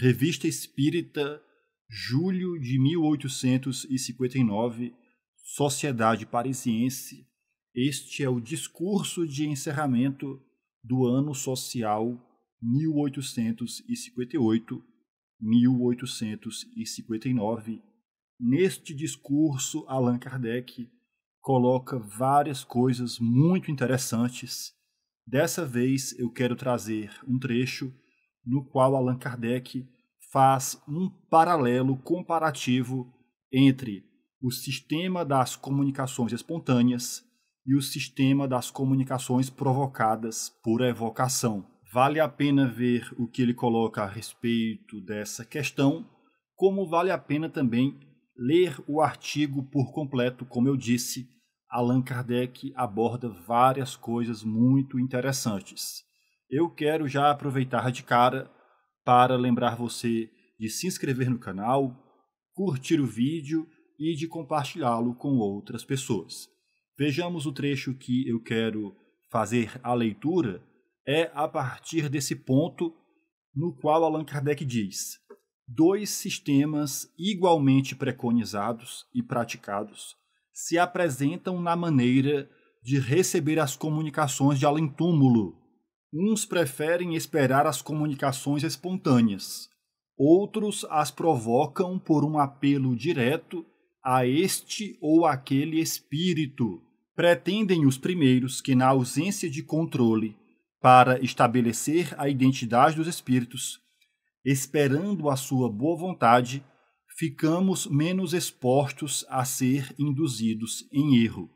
Revista Espírita, julho de 1859, Sociedade Parisiense. Este é o discurso de encerramento do ano social 1858-1859. Neste discurso, Allan Kardec coloca várias coisas muito interessantes. Dessa vez eu quero trazer um trecho no qual Allan Kardec faz um paralelo comparativo entre o sistema das comunicações espontâneas e o sistema das comunicações provocadas por evocação. Vale a pena ver o que ele coloca a respeito dessa questão, como vale a pena também ler o artigo por completo, como eu disse, Allan Kardec aborda várias coisas muito interessantes. Eu quero já aproveitar de cara para lembrar você de se inscrever no canal, curtir o vídeo e de compartilhá-lo com outras pessoas. Vejamos o trecho que eu quero fazer a leitura é a partir desse ponto no qual Allan Kardec diz: dois sistemas igualmente preconizados e praticados se apresentam na maneira de receber as comunicações de além túmulo Uns preferem esperar as comunicações espontâneas, outros as provocam por um apelo direto a este ou aquele espírito. Pretendem os primeiros que, na ausência de controle para estabelecer a identidade dos espíritos, esperando a sua boa vontade, ficamos menos expostos a ser induzidos em erro.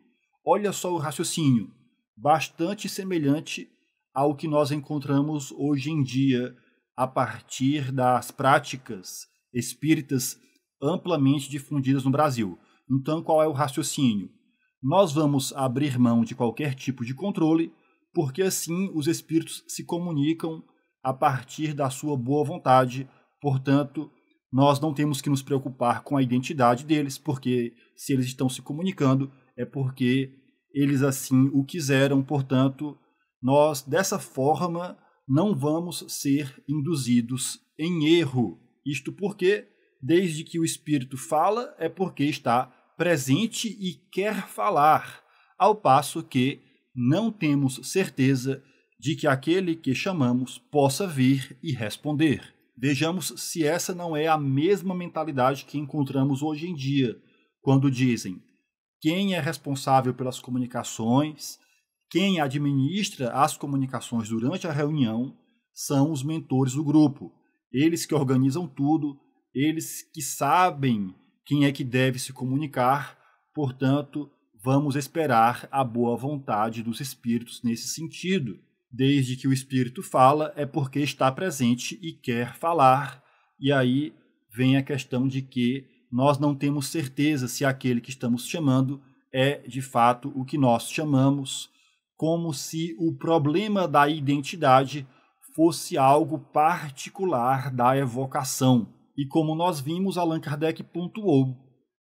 Olha só o raciocínio, bastante semelhante ao que nós encontramos hoje em dia a partir das práticas espíritas amplamente difundidas no Brasil. Então, qual é o raciocínio? Nós vamos abrir mão de qualquer tipo de controle, porque assim os espíritos se comunicam a partir da sua boa vontade. Portanto, nós não temos que nos preocupar com a identidade deles, porque se eles estão se comunicando é porque eles assim o quiseram, portanto, nós, dessa forma, não vamos ser induzidos em erro. Isto porque, desde que o Espírito fala, é porque está presente e quer falar, ao passo que não temos certeza de que aquele que chamamos possa vir e responder. Vejamos se essa não é a mesma mentalidade que encontramos hoje em dia, quando dizem quem é responsável pelas comunicações, quem administra as comunicações durante a reunião são os mentores do grupo. Eles que organizam tudo, eles que sabem quem é que deve se comunicar, portanto, vamos esperar a boa vontade dos espíritos nesse sentido. Desde que o espírito fala, é porque está presente e quer falar. E aí vem a questão de que nós não temos certeza se aquele que estamos chamando é de fato o que nós chamamos, como se o problema da identidade fosse algo particular da evocação. E como nós vimos, Allan Kardec pontuou: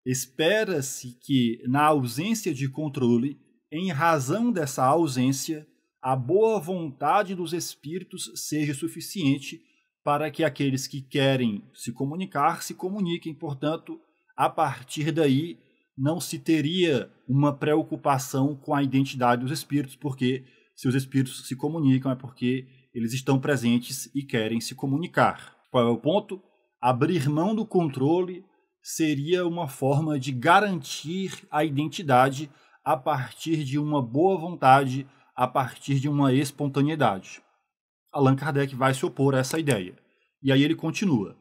espera-se que, na ausência de controle, em razão dessa ausência, a boa vontade dos espíritos seja suficiente para que aqueles que querem se comunicar se comuniquem. Portanto, a partir daí, não se teria uma preocupação com a identidade dos espíritos, porque se os espíritos se comunicam é porque eles estão presentes e querem se comunicar. Qual é o ponto? Abrir mão do controle seria uma forma de garantir a identidade a partir de uma boa vontade, a partir de uma espontaneidade. Allan Kardec vai se opor a essa ideia. E aí ele continua: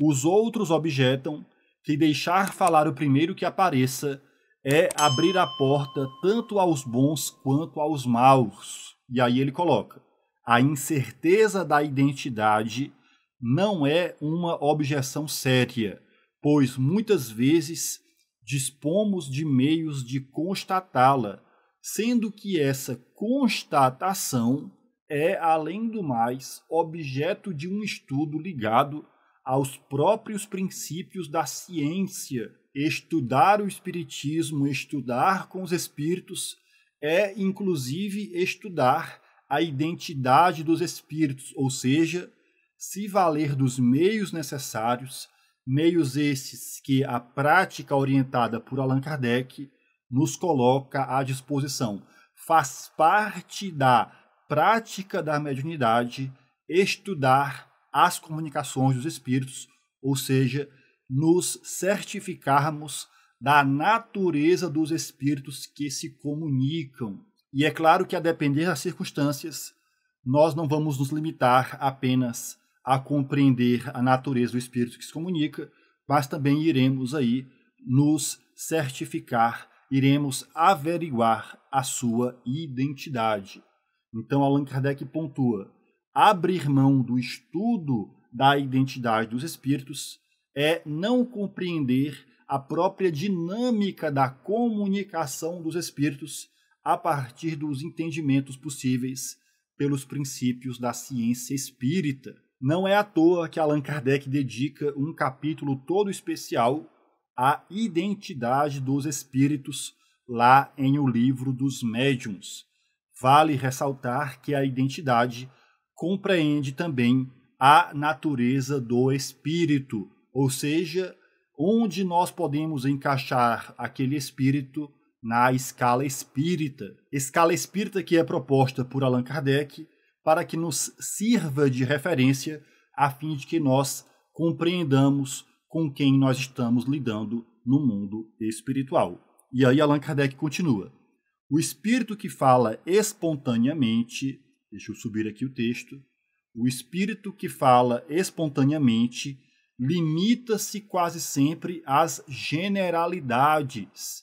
Os outros objetam que deixar falar o primeiro que apareça é abrir a porta tanto aos bons quanto aos maus. E aí ele coloca: a incerteza da identidade não é uma objeção séria, pois muitas vezes dispomos de meios de constatá-la, sendo que essa constatação é, além do mais, objeto de um estudo ligado aos próprios princípios da ciência. Estudar o Espiritismo, estudar com os Espíritos, é inclusive estudar a identidade dos Espíritos, ou seja, se valer dos meios necessários, meios esses que a prática orientada por Allan Kardec nos coloca à disposição. Faz parte da prática da mediunidade estudar as comunicações dos espíritos, ou seja, nos certificarmos da natureza dos espíritos que se comunicam. E é claro que, a depender das circunstâncias, nós não vamos nos limitar apenas a compreender a natureza do espírito que se comunica, mas também iremos aí nos certificar, iremos averiguar a sua identidade. Então Allan Kardec pontua: Abrir mão do estudo da identidade dos espíritos é não compreender a própria dinâmica da comunicação dos espíritos a partir dos entendimentos possíveis pelos princípios da ciência espírita. Não é à toa que Allan Kardec dedica um capítulo todo especial à identidade dos espíritos lá em O Livro dos Médiuns. Vale ressaltar que a identidade compreende também a natureza do espírito, ou seja, onde nós podemos encaixar aquele espírito na escala espírita. Escala espírita que é proposta por Allan Kardec para que nos sirva de referência a fim de que nós compreendamos com quem nós estamos lidando no mundo espiritual. E aí Allan Kardec continua: O espírito que fala espontaneamente Deixa eu subir aqui o texto. O espírito que fala espontaneamente limita-se quase sempre às generalidades,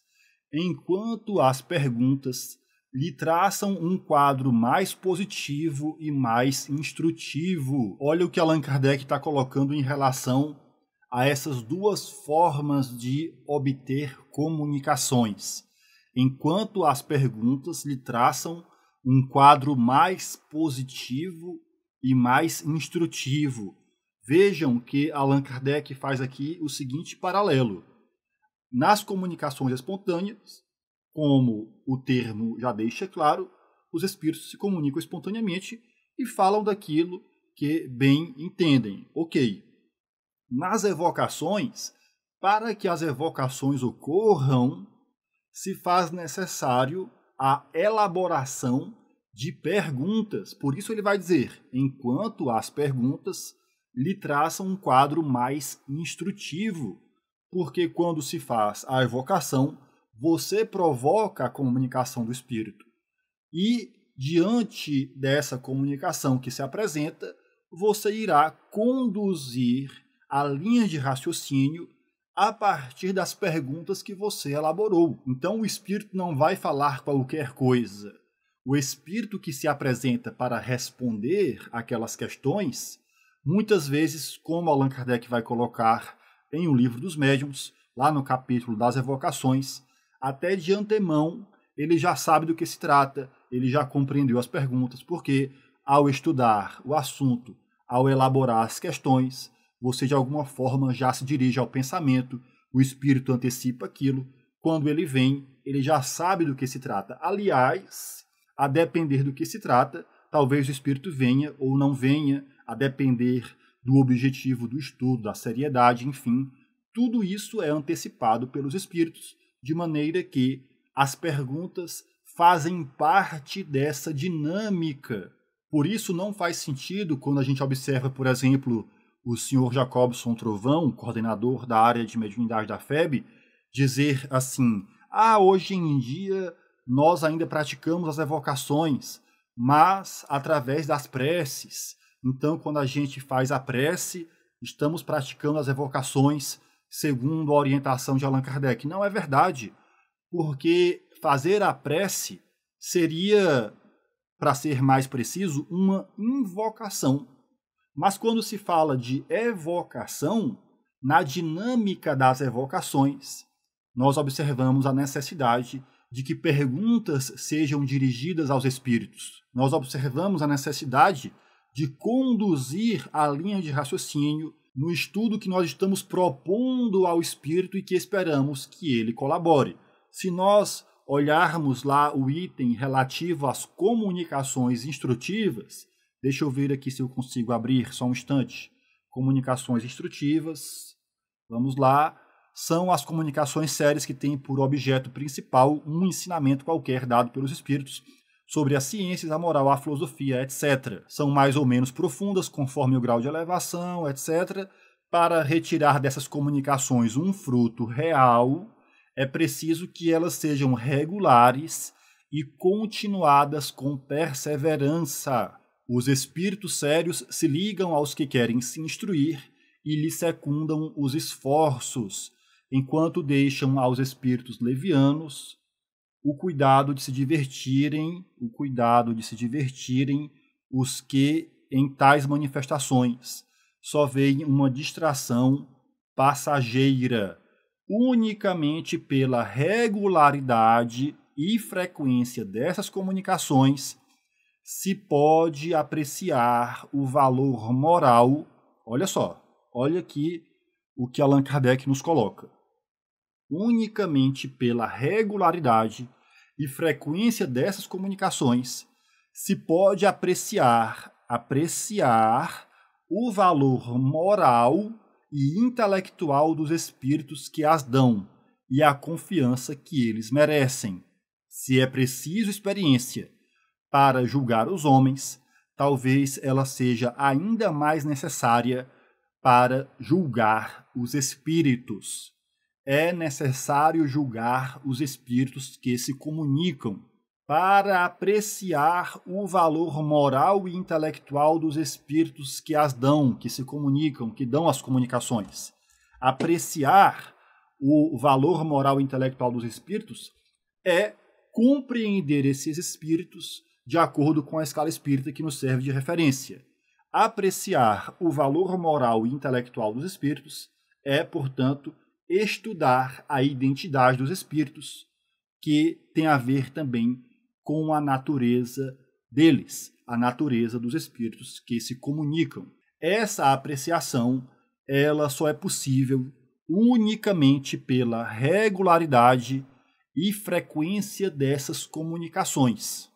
enquanto as perguntas lhe traçam um quadro mais positivo e mais instrutivo. Olha o que Allan Kardec está colocando em relação a essas duas formas de obter comunicações, enquanto as perguntas lhe traçam um quadro mais positivo e mais instrutivo. Vejam que Allan Kardec faz aqui o seguinte paralelo. Nas comunicações espontâneas, como o termo já deixa claro, os espíritos se comunicam espontaneamente e falam daquilo que bem entendem. Ok. Nas evocações, para que as evocações ocorram, se faz necessário a elaboração de perguntas. Por isso ele vai dizer, enquanto as perguntas lhe traçam um quadro mais instrutivo, porque quando se faz a evocação, você provoca a comunicação do espírito. E diante dessa comunicação que se apresenta, você irá conduzir a linha de raciocínio a partir das perguntas que você elaborou. Então, o espírito não vai falar qualquer coisa. O espírito que se apresenta para responder aquelas questões, muitas vezes, como Allan Kardec vai colocar em O Livro dos Médiuns, lá no capítulo das evocações, até de antemão ele já sabe do que se trata, ele já compreendeu as perguntas, porque ao estudar o assunto, ao elaborar as questões, você de alguma forma já se dirige ao pensamento, o espírito antecipa aquilo, quando ele vem, ele já sabe do que se trata. Aliás, a depender do que se trata, talvez o espírito venha ou não venha, a depender do objetivo do estudo, da seriedade, enfim, tudo isso é antecipado pelos espíritos, de maneira que as perguntas fazem parte dessa dinâmica. Por isso não faz sentido quando a gente observa, por exemplo, o senhor Jacobson Trovão, coordenador da área de mediunidade da FEB, dizer assim: ah, hoje em dia nós ainda praticamos as evocações, mas através das preces. Então, quando a gente faz a prece, estamos praticando as evocações segundo a orientação de Allan Kardec. Não é verdade, porque fazer a prece seria, para ser mais preciso, uma invocação. Mas quando se fala de evocação, na dinâmica das evocações, nós observamos a necessidade de que perguntas sejam dirigidas aos espíritos. Nós observamos a necessidade de conduzir a linha de raciocínio no estudo que nós estamos propondo ao espírito e que esperamos que ele colabore. Se nós olharmos lá o item relativo às comunicações instrutivas, Deixa eu ver aqui se eu consigo abrir só um instante. Comunicações instrutivas. Vamos lá. São as comunicações séries que têm por objeto principal um ensinamento qualquer dado pelos espíritos sobre as ciências, a moral, a filosofia, etc. São mais ou menos profundas, conforme o grau de elevação, etc. Para retirar dessas comunicações um fruto real, é preciso que elas sejam regulares e continuadas com perseverança. Os espíritos sérios se ligam aos que querem se instruir e lhe secundam os esforços, enquanto deixam aos espíritos levianos o cuidado de se divertirem, o cuidado de se divertirem os que em tais manifestações só veem uma distração passageira, unicamente pela regularidade e frequência dessas comunicações se pode apreciar o valor moral. Olha só, olha aqui o que Allan Kardec nos coloca. Unicamente pela regularidade e frequência dessas comunicações, se pode apreciar, apreciar o valor moral e intelectual dos espíritos que as dão e a confiança que eles merecem. Se é preciso experiência, para julgar os homens, talvez ela seja ainda mais necessária para julgar os espíritos. É necessário julgar os espíritos que se comunicam para apreciar o valor moral e intelectual dos espíritos que as dão, que se comunicam, que dão as comunicações. Apreciar o valor moral e intelectual dos espíritos é compreender esses espíritos de acordo com a escala espírita que nos serve de referência. Apreciar o valor moral e intelectual dos espíritos é, portanto, estudar a identidade dos espíritos, que tem a ver também com a natureza deles, a natureza dos espíritos que se comunicam. Essa apreciação, ela só é possível unicamente pela regularidade e frequência dessas comunicações.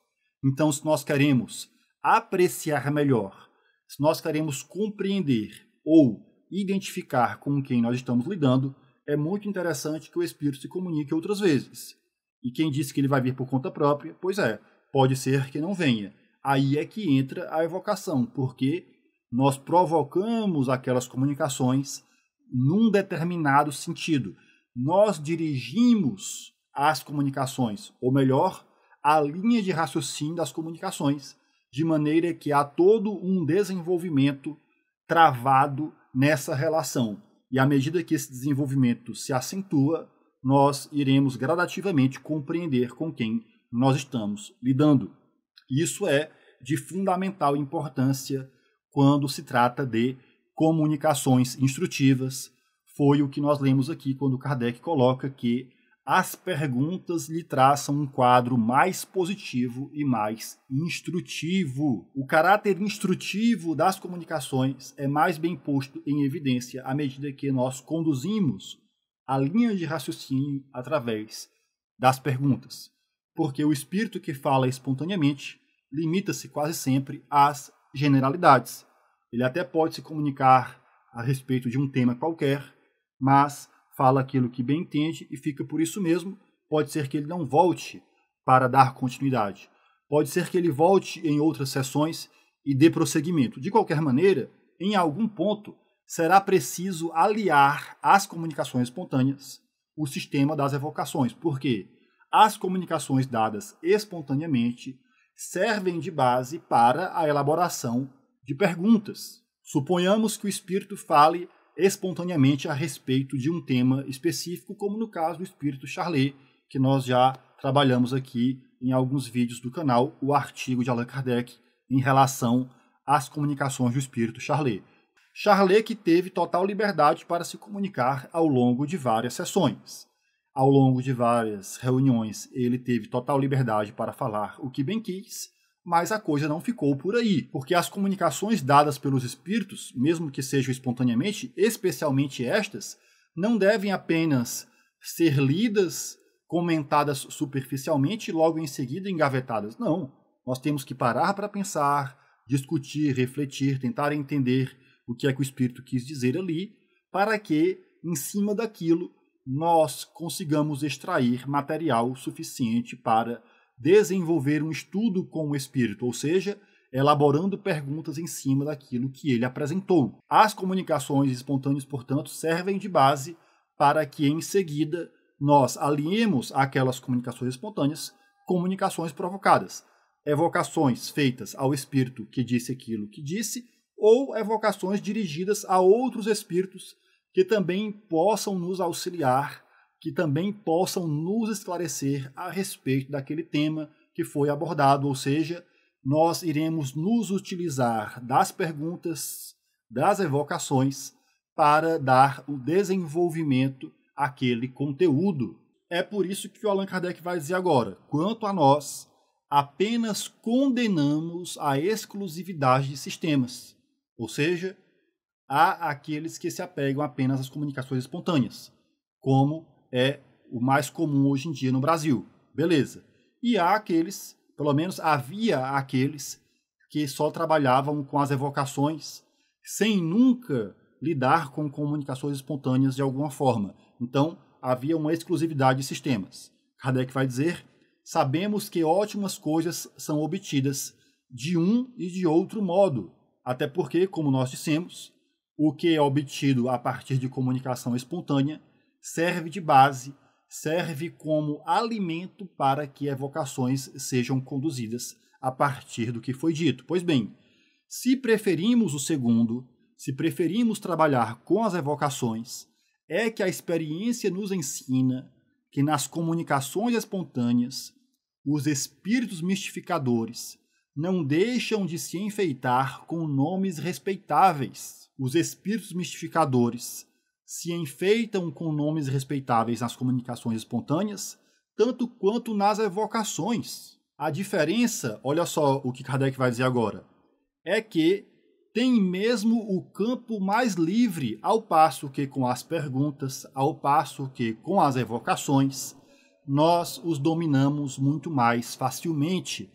Então, se nós queremos apreciar melhor, se nós queremos compreender ou identificar com quem nós estamos lidando, é muito interessante que o espírito se comunique outras vezes. E quem disse que ele vai vir por conta própria, pois é, pode ser que não venha. Aí é que entra a evocação, porque nós provocamos aquelas comunicações num determinado sentido. Nós dirigimos as comunicações, ou melhor, a linha de raciocínio das comunicações, de maneira que há todo um desenvolvimento travado nessa relação. E à medida que esse desenvolvimento se acentua, nós iremos gradativamente compreender com quem nós estamos lidando. Isso é de fundamental importância quando se trata de comunicações instrutivas. Foi o que nós lemos aqui quando Kardec coloca que as perguntas lhe traçam um quadro mais positivo e mais instrutivo. O caráter instrutivo das comunicações é mais bem posto em evidência à medida que nós conduzimos a linha de raciocínio através das perguntas, porque o espírito que fala espontaneamente limita-se quase sempre às generalidades. Ele até pode se comunicar a respeito de um tema qualquer, mas fala aquilo que bem entende e fica por isso mesmo. Pode ser que ele não volte para dar continuidade. Pode ser que ele volte em outras sessões e dê prosseguimento. De qualquer maneira, em algum ponto, será preciso aliar as comunicações espontâneas o sistema das evocações, porque as comunicações dadas espontaneamente servem de base para a elaboração de perguntas. Suponhamos que o espírito fale espontaneamente a respeito de um tema específico, como no caso do espírito Charlet, que nós já trabalhamos aqui em alguns vídeos do canal, o artigo de Allan Kardec em relação às comunicações do espírito Charlet. Charlet que teve total liberdade para se comunicar ao longo de várias sessões. Ao longo de várias reuniões, ele teve total liberdade para falar o que bem quis, mas a coisa não ficou por aí, porque as comunicações dadas pelos espíritos, mesmo que sejam espontaneamente, especialmente estas, não devem apenas ser lidas, comentadas superficialmente e logo em seguida engavetadas. Não. Nós temos que parar para pensar, discutir, refletir, tentar entender o que é que o espírito quis dizer ali, para que, em cima daquilo, nós consigamos extrair material suficiente para desenvolver um estudo com o espírito, ou seja, elaborando perguntas em cima daquilo que ele apresentou. As comunicações espontâneas, portanto, servem de base para que, em seguida, nós aliemos aquelas comunicações espontâneas comunicações provocadas, evocações feitas ao espírito que disse aquilo que disse, ou evocações dirigidas a outros espíritos que também possam nos auxiliar que também possam nos esclarecer a respeito daquele tema que foi abordado, ou seja, nós iremos nos utilizar das perguntas, das evocações, para dar o desenvolvimento àquele conteúdo. É por isso que o Allan Kardec vai dizer agora: quanto a nós, apenas condenamos a exclusividade de sistemas, ou seja, há aqueles que se apegam apenas às comunicações espontâneas, como é o mais comum hoje em dia no Brasil. Beleza. E há aqueles, pelo menos havia aqueles, que só trabalhavam com as evocações sem nunca lidar com comunicações espontâneas de alguma forma. Então, havia uma exclusividade de sistemas. Kardec vai dizer: sabemos que ótimas coisas são obtidas de um e de outro modo, até porque, como nós dissemos, o que é obtido a partir de comunicação espontânea serve de base, serve como alimento para que evocações sejam conduzidas a partir do que foi dito. Pois bem, se preferimos o segundo, se preferimos trabalhar com as evocações, é que a experiência nos ensina que nas comunicações espontâneas, os espíritos mistificadores não deixam de se enfeitar com nomes respeitáveis. Os espíritos mistificadores se enfeitam com nomes respeitáveis nas comunicações espontâneas, tanto quanto nas evocações. A diferença, olha só o que Kardec vai dizer agora, é que tem mesmo o campo mais livre, ao passo que com as perguntas, ao passo que com as evocações, nós os dominamos muito mais facilmente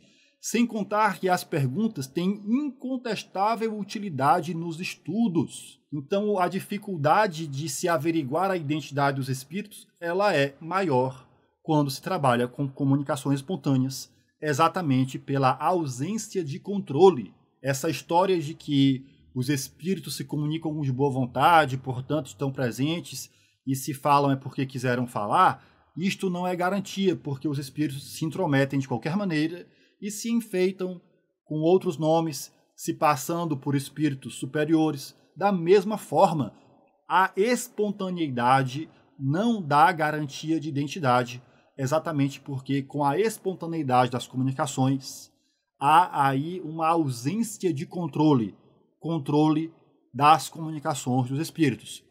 sem contar que as perguntas têm incontestável utilidade nos estudos. Então, a dificuldade de se averiguar a identidade dos espíritos, ela é maior quando se trabalha com comunicações espontâneas, exatamente pela ausência de controle. Essa história de que os espíritos se comunicam de boa vontade, portanto estão presentes e se falam é porque quiseram falar, isto não é garantia, porque os espíritos se intrometem de qualquer maneira e se enfeitam com outros nomes, se passando por espíritos superiores. Da mesma forma, a espontaneidade não dá garantia de identidade, exatamente porque com a espontaneidade das comunicações há aí uma ausência de controle, controle das comunicações dos espíritos.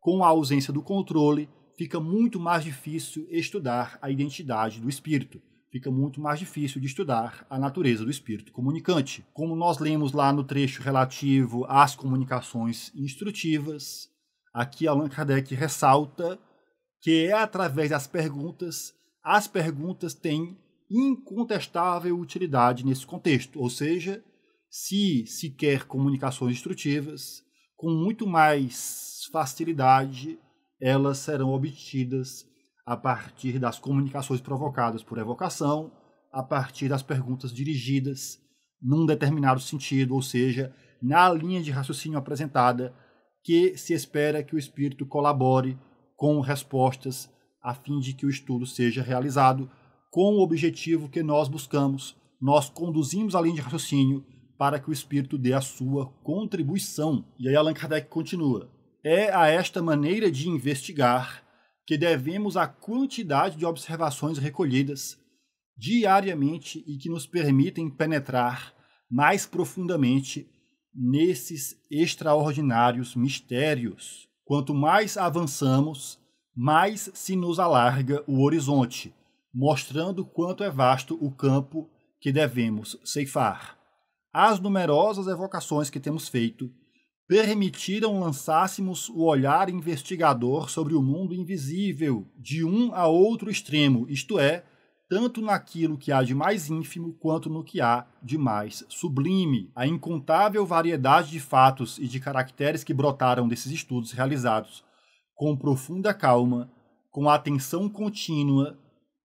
Com a ausência do controle, fica muito mais difícil estudar a identidade do espírito fica muito mais difícil de estudar a natureza do espírito comunicante. Como nós lemos lá no trecho relativo às comunicações instrutivas, aqui Allan Kardec ressalta que é através das perguntas, as perguntas têm incontestável utilidade nesse contexto, ou seja, se se quer comunicações instrutivas, com muito mais facilidade elas serão obtidas a partir das comunicações provocadas por evocação, a partir das perguntas dirigidas num determinado sentido, ou seja, na linha de raciocínio apresentada, que se espera que o espírito colabore com respostas a fim de que o estudo seja realizado com o objetivo que nós buscamos. Nós conduzimos a linha de raciocínio para que o espírito dê a sua contribuição. E aí Allan Kardec continua: É a esta maneira de investigar que devemos à quantidade de observações recolhidas diariamente e que nos permitem penetrar mais profundamente nesses extraordinários mistérios. Quanto mais avançamos, mais se nos alarga o horizonte, mostrando quanto é vasto o campo que devemos ceifar. As numerosas evocações que temos feito permitiram lançássemos o olhar investigador sobre o mundo invisível, de um a outro extremo, isto é, tanto naquilo que há de mais ínfimo quanto no que há de mais sublime. A incontável variedade de fatos e de caracteres que brotaram desses estudos realizados com profunda calma, com atenção contínua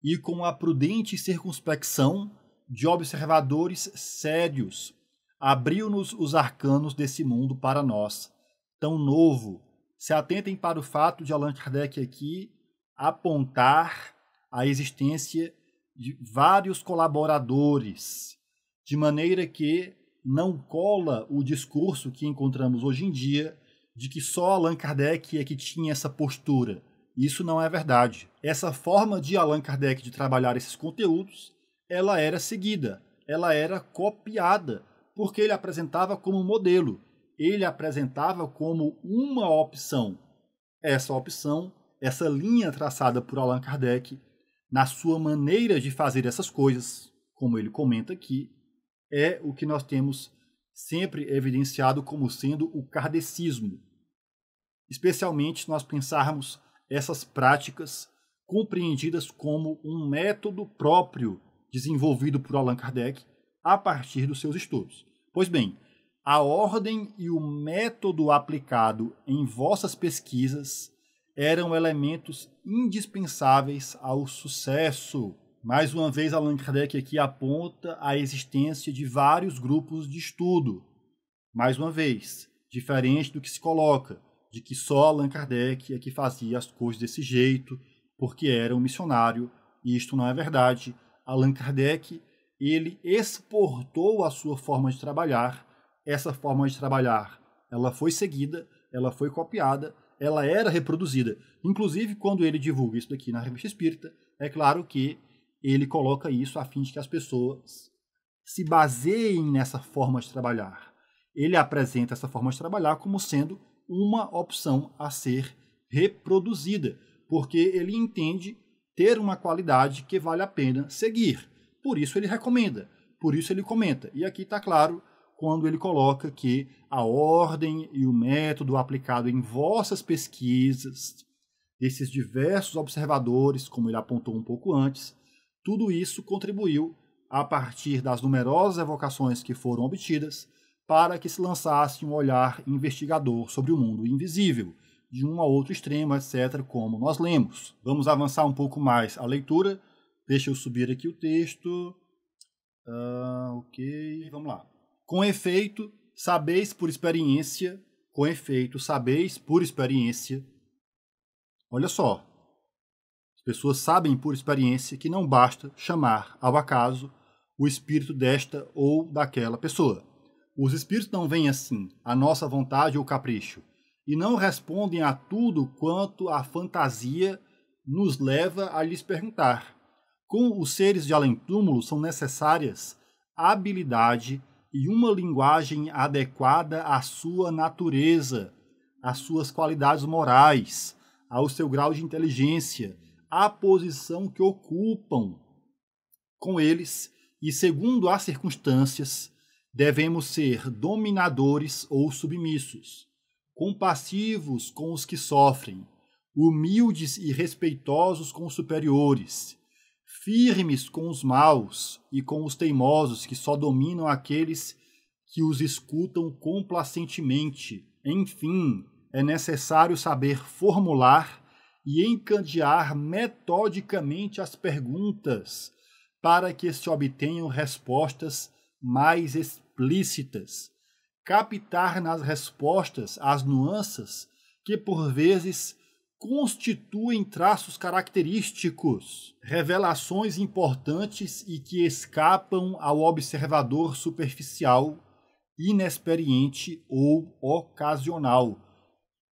e com a prudente circunspecção de observadores sérios, abriu-nos os arcanos desse mundo para nós, tão novo. Se atentem para o fato de Allan Kardec aqui apontar a existência de vários colaboradores, de maneira que não cola o discurso que encontramos hoje em dia de que só Allan Kardec é que tinha essa postura. Isso não é verdade. Essa forma de Allan Kardec de trabalhar esses conteúdos, ela era seguida, ela era copiada porque ele apresentava como modelo, ele apresentava como uma opção. Essa opção, essa linha traçada por Allan Kardec, na sua maneira de fazer essas coisas, como ele comenta aqui, é o que nós temos sempre evidenciado como sendo o kardecismo. Especialmente se nós pensarmos essas práticas compreendidas como um método próprio desenvolvido por Allan Kardec a partir dos seus estudos. Pois bem, a ordem e o método aplicado em vossas pesquisas eram elementos indispensáveis ao sucesso. Mais uma vez, Allan Kardec aqui aponta a existência de vários grupos de estudo. Mais uma vez, diferente do que se coloca, de que só Allan Kardec é que fazia as coisas desse jeito, porque era um missionário, e isto não é verdade. Allan Kardec ele exportou a sua forma de trabalhar. Essa forma de trabalhar, ela foi seguida, ela foi copiada, ela era reproduzida. Inclusive, quando ele divulga isso daqui na Revista Espírita, é claro que ele coloca isso a fim de que as pessoas se baseiem nessa forma de trabalhar. Ele apresenta essa forma de trabalhar como sendo uma opção a ser reproduzida, porque ele entende ter uma qualidade que vale a pena seguir. Por isso ele recomenda, por isso ele comenta. E aqui está claro quando ele coloca que a ordem e o método aplicado em vossas pesquisas, desses diversos observadores, como ele apontou um pouco antes, tudo isso contribuiu, a partir das numerosas evocações que foram obtidas, para que se lançasse um olhar investigador sobre o mundo invisível, de um a outro extremo, etc., como nós lemos. Vamos avançar um pouco mais a leitura Deixa eu subir aqui o texto. Ah, ok, vamos lá. Com efeito, sabeis por experiência. Com efeito, sabeis por experiência. Olha só. As pessoas sabem por experiência que não basta chamar ao acaso o espírito desta ou daquela pessoa. Os espíritos não vêm assim, à nossa vontade ou capricho, e não respondem a tudo quanto a fantasia nos leva a lhes perguntar. Com os seres de além-túmulo são necessárias habilidade e uma linguagem adequada à sua natureza, às suas qualidades morais, ao seu grau de inteligência, à posição que ocupam com eles e segundo as circunstâncias, devemos ser dominadores ou submissos, compassivos com os que sofrem, humildes e respeitosos com os superiores, firmes com os maus e com os teimosos que só dominam aqueles que os escutam complacentemente. Enfim, é necessário saber formular e encandear metodicamente as perguntas para que se obtenham respostas mais explícitas. Captar nas respostas as nuances que por vezes constituem traços característicos, revelações importantes e que escapam ao observador superficial, inexperiente ou ocasional.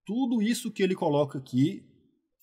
Tudo isso que ele coloca aqui,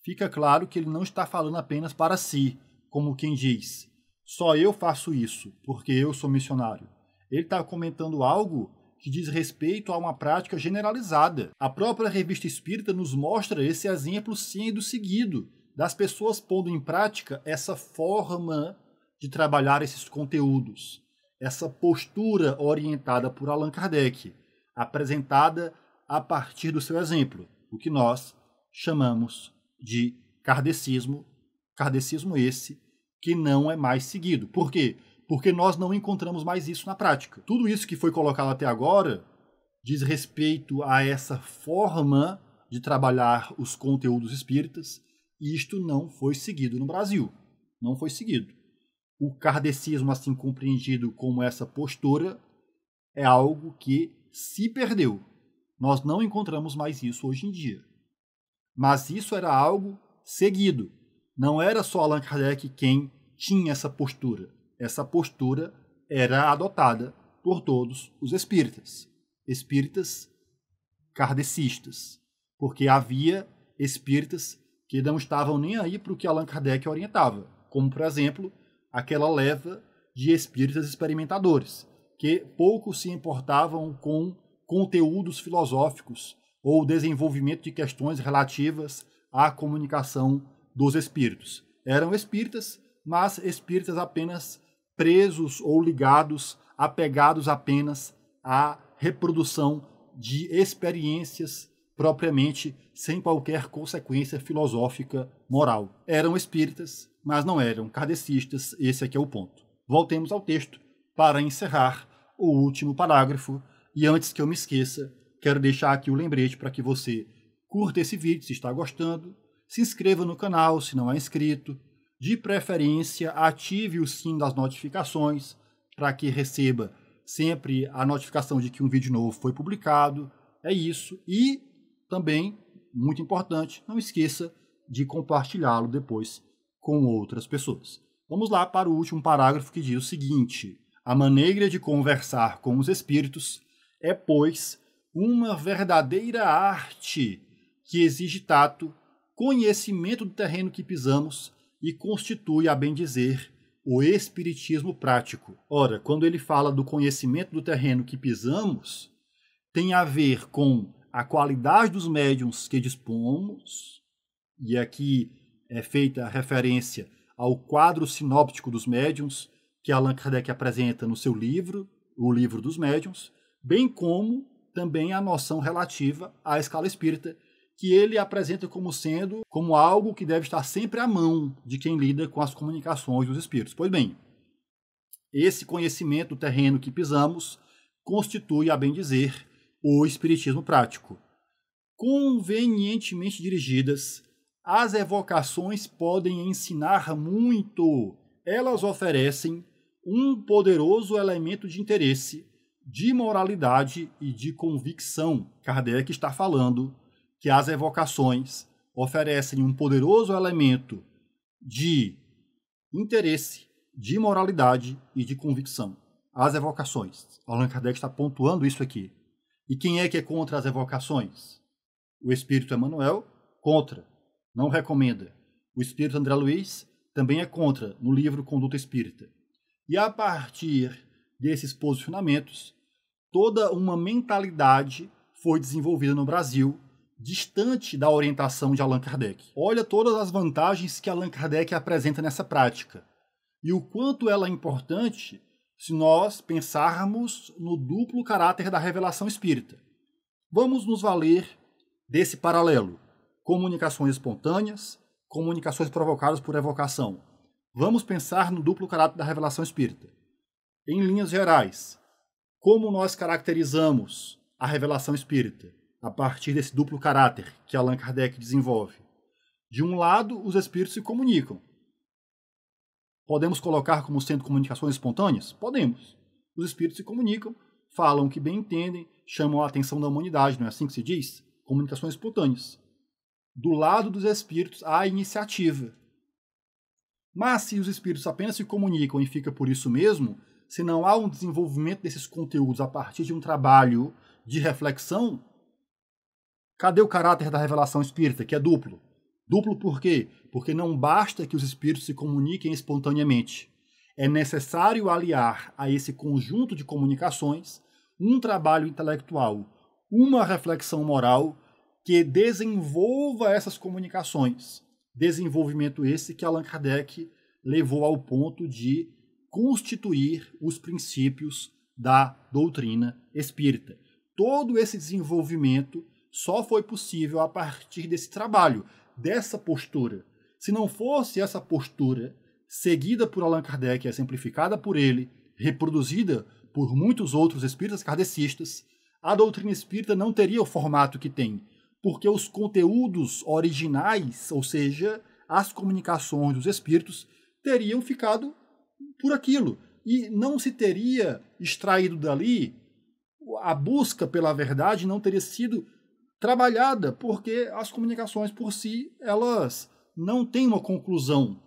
fica claro que ele não está falando apenas para si, como quem diz: só eu faço isso, porque eu sou missionário. Ele está comentando algo que diz respeito a uma prática generalizada. A própria revista espírita nos mostra esse exemplo sendo seguido, das pessoas pondo em prática essa forma de trabalhar esses conteúdos, essa postura orientada por Allan Kardec, apresentada a partir do seu exemplo, o que nós chamamos de kardecismo, kardecismo esse que não é mais seguido. Por quê? porque nós não encontramos mais isso na prática. Tudo isso que foi colocado até agora diz respeito a essa forma de trabalhar os conteúdos espíritas, e isto não foi seguido no Brasil. Não foi seguido. O kardecismo, assim compreendido como essa postura, é algo que se perdeu. Nós não encontramos mais isso hoje em dia. Mas isso era algo seguido. Não era só Allan Kardec quem tinha essa postura. Essa postura era adotada por todos os espíritas, espíritas kardecistas, porque havia espíritas que não estavam nem aí para o que Allan Kardec orientava, como, por exemplo, aquela leva de espíritas experimentadores, que pouco se importavam com conteúdos filosóficos ou desenvolvimento de questões relativas à comunicação dos espíritos. Eram espíritas, mas espíritas apenas presos ou ligados, apegados apenas à reprodução de experiências propriamente sem qualquer consequência filosófica moral. Eram espíritas, mas não eram kardecistas, esse aqui é, é o ponto. Voltemos ao texto para encerrar o último parágrafo e antes que eu me esqueça, quero deixar aqui o um lembrete para que você curta esse vídeo se está gostando, se inscreva no canal se não é inscrito, de preferência, ative o sino das notificações para que receba sempre a notificação de que um vídeo novo foi publicado. É isso. E também, muito importante, não esqueça de compartilhá-lo depois com outras pessoas. Vamos lá para o último parágrafo que diz o seguinte: A maneira de conversar com os espíritos é, pois, uma verdadeira arte que exige tato, conhecimento do terreno que pisamos e constitui, a bem dizer, o espiritismo prático. Ora, quando ele fala do conhecimento do terreno que pisamos, tem a ver com a qualidade dos médiums que dispomos, e aqui é feita a referência ao quadro sinóptico dos médiums que Allan Kardec apresenta no seu livro, O Livro dos Médiums, bem como também a noção relativa à escala espírita, que ele apresenta como sendo como algo que deve estar sempre à mão de quem lida com as comunicações dos espíritos. Pois bem, esse conhecimento terreno que pisamos constitui, a bem dizer, o espiritismo prático. Convenientemente dirigidas, as evocações podem ensinar muito. Elas oferecem um poderoso elemento de interesse, de moralidade e de convicção. Kardec está falando que as evocações oferecem um poderoso elemento de interesse, de moralidade e de convicção. As evocações. Allan Kardec está pontuando isso aqui. E quem é que é contra as evocações? O espírito Emmanuel, contra. Não recomenda. O espírito André Luiz também é contra no livro Conduta Espírita. E a partir desses posicionamentos, toda uma mentalidade foi desenvolvida no Brasil distante da orientação de Allan Kardec. Olha todas as vantagens que Allan Kardec apresenta nessa prática e o quanto ela é importante se nós pensarmos no duplo caráter da revelação espírita. Vamos nos valer desse paralelo: comunicações espontâneas, comunicações provocadas por evocação. Vamos pensar no duplo caráter da revelação espírita. Em linhas gerais, como nós caracterizamos a revelação espírita? a partir desse duplo caráter que Allan Kardec desenvolve. De um lado, os espíritos se comunicam. Podemos colocar como sendo comunicações espontâneas? Podemos. Os espíritos se comunicam, falam o que bem entendem, chamam a atenção da humanidade, não é assim que se diz? Comunicações espontâneas. Do lado dos espíritos há a iniciativa. Mas se os espíritos apenas se comunicam e fica por isso mesmo, se não há um desenvolvimento desses conteúdos a partir de um trabalho de reflexão, Cadê o caráter da revelação espírita, que é duplo? Duplo por quê? Porque não basta que os espíritos se comuniquem espontaneamente. É necessário aliar a esse conjunto de comunicações um trabalho intelectual, uma reflexão moral que desenvolva essas comunicações. Desenvolvimento esse que Allan Kardec levou ao ponto de constituir os princípios da doutrina espírita. Todo esse desenvolvimento só foi possível a partir desse trabalho, dessa postura. Se não fosse essa postura, seguida por Allan Kardec, exemplificada por ele, reproduzida por muitos outros espíritas kardecistas, a doutrina espírita não teria o formato que tem, porque os conteúdos originais, ou seja, as comunicações dos espíritos, teriam ficado por aquilo. E não se teria extraído dali, a busca pela verdade não teria sido trabalhada, porque as comunicações por si, elas não têm uma conclusão.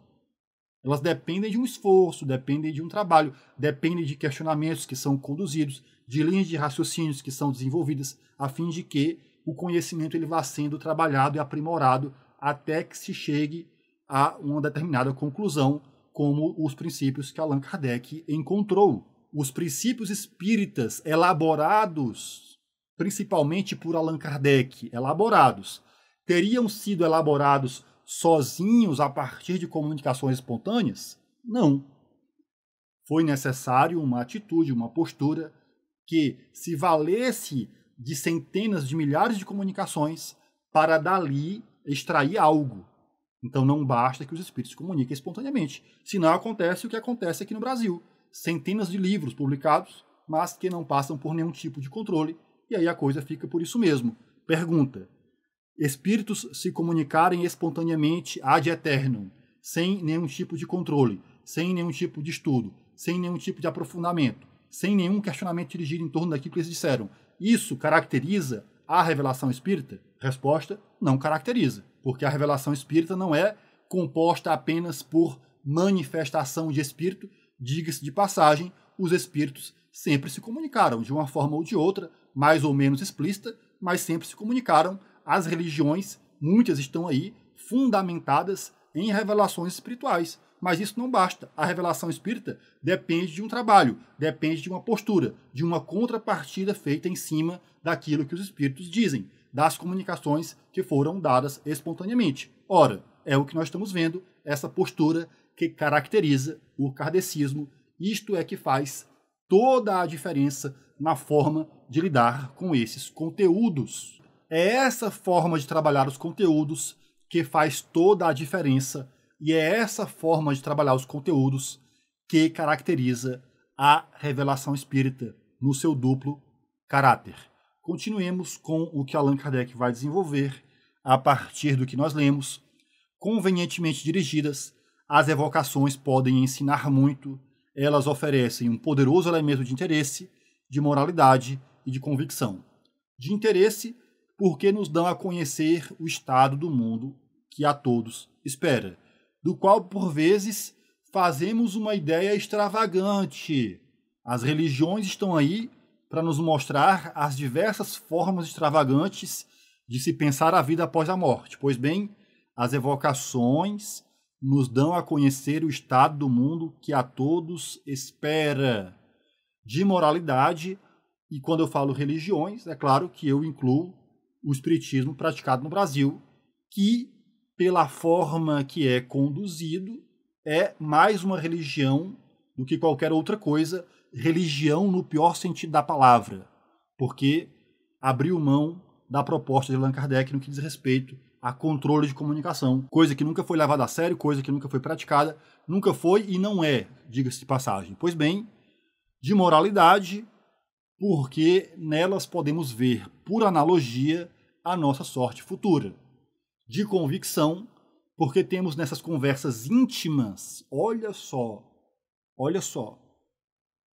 Elas dependem de um esforço, dependem de um trabalho, dependem de questionamentos que são conduzidos, de linhas de raciocínios que são desenvolvidas, a fim de que o conhecimento ele vá sendo trabalhado e aprimorado até que se chegue a uma determinada conclusão, como os princípios que Allan Kardec encontrou. Os princípios espíritas elaborados principalmente por Allan Kardec, elaborados, teriam sido elaborados sozinhos a partir de comunicações espontâneas? Não. Foi necessário uma atitude, uma postura que se valesse de centenas de milhares de comunicações para dali extrair algo. Então não basta que os espíritos se comuniquem espontaneamente, senão acontece o que acontece aqui no Brasil. Centenas de livros publicados, mas que não passam por nenhum tipo de controle, e aí a coisa fica por isso mesmo. Pergunta: Espíritos se comunicarem espontaneamente ad eternum, sem nenhum tipo de controle, sem nenhum tipo de estudo, sem nenhum tipo de aprofundamento, sem nenhum questionamento dirigido em torno daquilo que eles disseram. Isso caracteriza a revelação espírita? Resposta: não caracteriza, porque a revelação espírita não é composta apenas por manifestação de espírito. Diga-se de passagem, os espíritos sempre se comunicaram de uma forma ou de outra, mais ou menos explícita, mas sempre se comunicaram. As religiões, muitas estão aí, fundamentadas em revelações espirituais. Mas isso não basta. A revelação espírita depende de um trabalho, depende de uma postura, de uma contrapartida feita em cima daquilo que os espíritos dizem, das comunicações que foram dadas espontaneamente. Ora, é o que nós estamos vendo, essa postura que caracteriza o kardecismo. Isto é que faz toda a diferença na forma de lidar com esses conteúdos. É essa forma de trabalhar os conteúdos que faz toda a diferença e é essa forma de trabalhar os conteúdos que caracteriza a revelação espírita no seu duplo caráter. Continuemos com o que Allan Kardec vai desenvolver a partir do que nós lemos. Convenientemente dirigidas, as evocações podem ensinar muito elas oferecem um poderoso elemento de interesse, de moralidade e de convicção. De interesse, porque nos dão a conhecer o estado do mundo que a todos espera, do qual, por vezes, fazemos uma ideia extravagante. As religiões estão aí para nos mostrar as diversas formas extravagantes de se pensar a vida após a morte. Pois bem, as evocações nos dão a conhecer o estado do mundo que a todos espera. De moralidade, e quando eu falo religiões, é claro que eu incluo o espiritismo praticado no Brasil, que, pela forma que é conduzido, é mais uma religião do que qualquer outra coisa, religião no pior sentido da palavra, porque abriu mão da proposta de Allan Kardec no que diz respeito a controle de comunicação, coisa que nunca foi levada a sério, coisa que nunca foi praticada, nunca foi e não é, diga-se de passagem. Pois bem, de moralidade, porque nelas podemos ver, por analogia, a nossa sorte futura. De convicção, porque temos nessas conversas íntimas, olha só, olha só,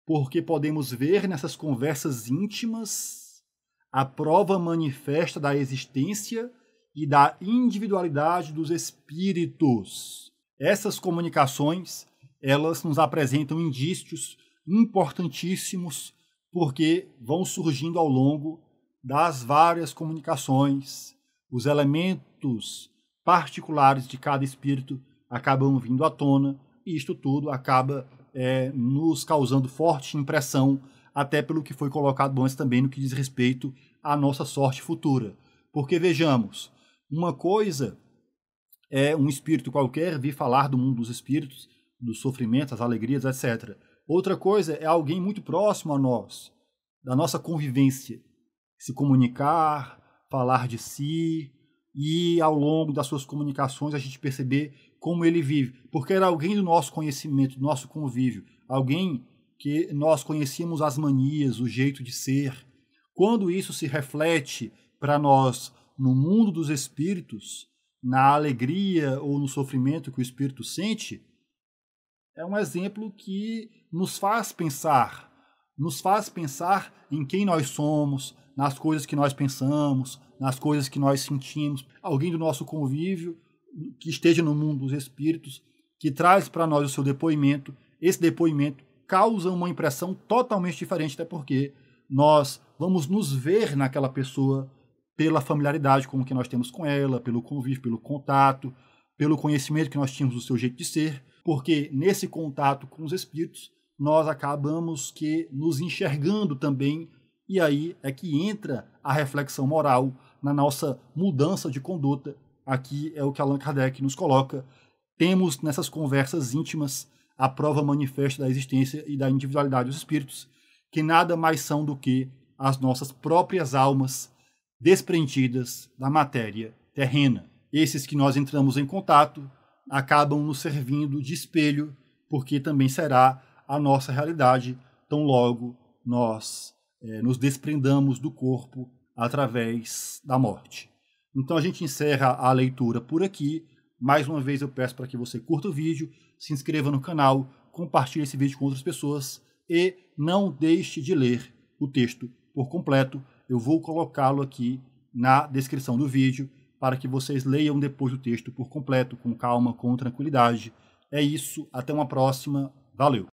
porque podemos ver nessas conversas íntimas a prova manifesta da existência e da individualidade dos espíritos. Essas comunicações, elas nos apresentam indícios importantíssimos porque vão surgindo ao longo das várias comunicações, os elementos particulares de cada espírito acabam vindo à tona e isto tudo acaba é, nos causando forte impressão, até pelo que foi colocado antes também no que diz respeito à nossa sorte futura. Porque vejamos, uma coisa é um espírito qualquer vir falar do mundo dos espíritos, dos sofrimentos, das alegrias, etc. Outra coisa é alguém muito próximo a nós, da nossa convivência, se comunicar, falar de si e ao longo das suas comunicações a gente perceber como ele vive, porque era alguém do nosso conhecimento, do nosso convívio, alguém que nós conhecíamos as manias, o jeito de ser. Quando isso se reflete para nós no mundo dos espíritos, na alegria ou no sofrimento que o espírito sente, é um exemplo que nos faz pensar, nos faz pensar em quem nós somos, nas coisas que nós pensamos, nas coisas que nós sentimos. Alguém do nosso convívio que esteja no mundo dos espíritos, que traz para nós o seu depoimento, esse depoimento causa uma impressão totalmente diferente, até porque nós vamos nos ver naquela pessoa, pela familiaridade com o que nós temos com ela, pelo convívio, pelo contato, pelo conhecimento que nós tínhamos do seu jeito de ser, porque nesse contato com os espíritos nós acabamos que nos enxergando também e aí é que entra a reflexão moral na nossa mudança de conduta. Aqui é o que Allan Kardec nos coloca. Temos nessas conversas íntimas a prova manifesta da existência e da individualidade dos espíritos, que nada mais são do que as nossas próprias almas desprendidas da matéria terrena. Esses que nós entramos em contato acabam nos servindo de espelho, porque também será a nossa realidade, tão logo nós é, nos desprendamos do corpo através da morte. Então a gente encerra a leitura por aqui. Mais uma vez eu peço para que você curta o vídeo, se inscreva no canal, compartilhe esse vídeo com outras pessoas e não deixe de ler o texto por completo eu vou colocá-lo aqui na descrição do vídeo para que vocês leiam depois o texto por completo, com calma, com tranquilidade. É isso, até uma próxima, valeu!